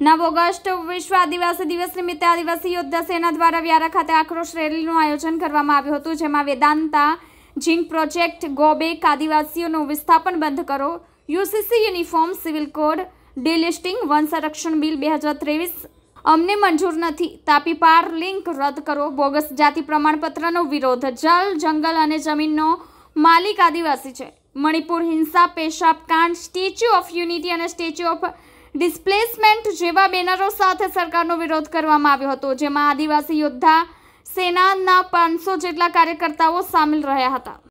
નવ ઓગસ્ટ વિશ્વ આદિવાસી દિવસ નિમિત્તે આદિવાસી યોદ્ધા સેના દ્વારા વ્યારા ખાતે આક્રોશ રેલીનું આયોજન કરવામાં આવ્યું હતું જેમાં વેદાંતા ઝીંક પ્રોજેક્ટ ગોબેક આદિવાસીઓનું વિસ્થાપન બંધ કરો UCC uniform civil code delisting વન સંરક્ષણ બિલ બે હજાર ત્રેવીસ અમને મંજૂર નથી તાપીપાર પાર લિંક રદ કરો બોગસ જાતિ પ્રમાણપત્રનો વિરોધ જલ જંગલ અને જમીનનો માલિક આદિવાસી છે મણિપુર હિંસા પેશાબ કાંડ સ્ટેચ્યુ ઓફ યુનિટી અને સ્ટેચ્યુ ઓફ ડિસ્પ્લેસમેન્ટ જેવા બેનરો સાથે સરકારનો વિરોધ કરવામાં આવ્યો હતો જેમાં આદિવાસી યોદ્ધા સેનાના પાંચસો જેટલા કાર્યકર્તાઓ સામેલ રહ્યા હતા